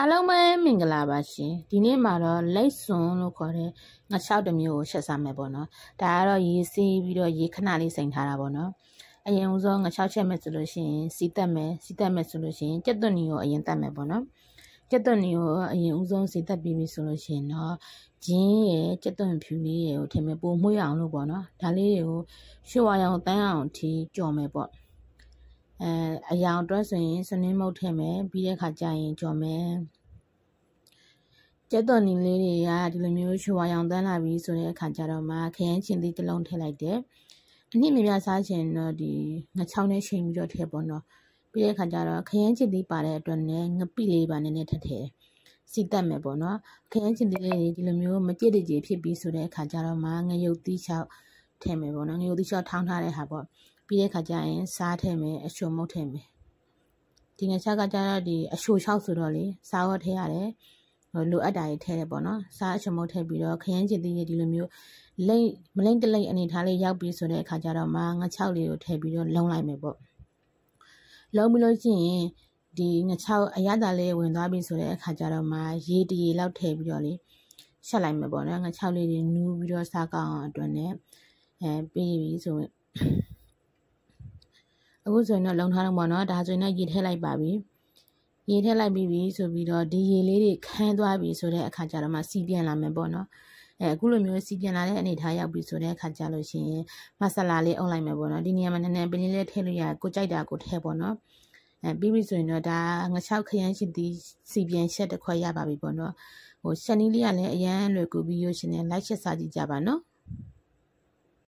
အားလုံးပဲမင်္ဂလာပါရှင်ဒီနေ့မှာတော့လိတ်စွန်လို့ခေါ်တဲ့ငါးချောက်တစ်မျိုးကိုချက်စားမယ်ပေါ့နော်ဒါကတော့ရေစီးပြီးတော့ရေခဏလေးစိမ်ထားတာပေါ့နော်အရင်ဦးဆုံးငါးချောက်ချက်မယ်ဆိုလို့ရှိရင်စီးတက်မယ်စီးတက်မယ်ဆိုလို့ရှိရင်ကြက်သွန်နီကိုအရင်တက်မယ်ပေါ့နော်ကြက်သွန်နီကိုအရင်ဦးဆုံးစီးတက်ပြီးပြီဆိုလို့ရှိရင်တော့ဂျင်းရဲ့ကြက်သွန်ဖြူလေးရဲ့ကိုထင်မယ်ပိုမွှေ့အောင်လို့ပေါ့နော်ဒါလေးတွေကိုရွှေဝါရောင်တန်းအောင်ထိကြော်မယ်ပေါ့အဲအယောင်အတွက်ဆိုရင်စနင်းမုတ်ထည့်မယ်ပြီးတဲ့ခါကျရင်ကြော်မယ်ကျက်တော်နီလေးတွေကဒီလိုမျိုးရွှေဝါရောင်တန်းလာပြီးဆိုတဲ့အခါကျတော့မှခရမ်းချင်းသီးတစ်လုံးထည့်လိုက်တယ်။အနည်းမြများစားချင်တော့ဒီငချောင်းနဲ့ချိန်ပြီးတော့ထည့်ပေါ့နော်။ပြီးတဲ့အခါကျတော့ခရမ်းချင်းသီးပါတဲ့အတွက်လည်းငပိလေးပါနည်းနည်းထည့်ထည့်စီတက်မယ်ပေါ့နော်။ခရမ်းချင်းသီးလေးတွေဒီလိုမျိုးမကြည့်တကြည်ဖြစ်ပြီးဆိုတဲ့အခါကျတော့မှငရုတ်သီးချောက်ထည့်မယ်ပေါ့နော်။ငရုတ်သီးချောက်ထောင်းထားတဲ့ဟာပေါ့ပြီးတဲ့ခါကျရင်စားထည့်မယ်အချိုမုတ်ထည့်မယ်ဒီငါချက်ကကျတော့ဒီအချို၆ဆိုတော့လေစားရောထည့်ရတယ်လိုအပ်တာတွေထည့်တယ်ပေါ့နော်စားအချိုမုတ်ထည့်ပြီးတော့ခရမ်းချစ်သီးတွေဒီလိုမျိုးလိမ့်မလိမ့်တလိမ့်အနေထားလေးရောက်ပြီးဆိုတဲ့အခါကျတော့မှငါ၆လေးကိုထည့်ပြီးတော့လုံးလိုက်မယ်ပေါ့လုံးပြီးလို့ရှိရင်ဒီငါ၆အရသာလေးဝင်သွားပြီဆိုတဲ့အခါကျတော့မှရေတရေလောက်ထည့်ပြီးတော့လေချက်လိုက်မယ်ပေါ့နော်ငါ၆လေးတွေနူးပြီးတော့စားကောင်းအောင်အတွက်နဲ့အဲပြီးပြီဆိုရင်အခုဆိုရင်တော့လုံထားတော့ပေါ့နော်ဒါဆိုရင်တော့ရေထည့်လိုက်ပါပြီရေထည့်လိုက်ပြီးပြီဆိုပြီးတော့ဒီရေလေးတွေခမ်းသွားပြီဆိုတဲ့အခါကျတော့မှစီပြန်လာမယ်ပေါ့နော်အဲအခုလိုမျိုးစီပြန်လာတဲ့အနေထားရောက်ပြီဆိုတဲ့အခါကျလို့ရှိရင်မဆလာလေးအုပ်လိုက်မယ်ပေါ့နော်ဒီနေရာမှာနည်းနည်းပင်းလေးလေးထည့်လို့ရတယ်ကိုကြိုက်တာကိုထည့်ပေါ့နော်အဲပြီးပြီဆိုရင်တော့ဒါငချောက်ခရမ်းရှိသည်စီပြန်ရှက်တစ်ခွက်ရပါပြီပေါ့နော်ဟိုရှက်နီးလေးကလည်းအရန်လွယ်ကူပြီးရရှင်နဲ့ like ရှက်စာကြည့်ကြပါနော်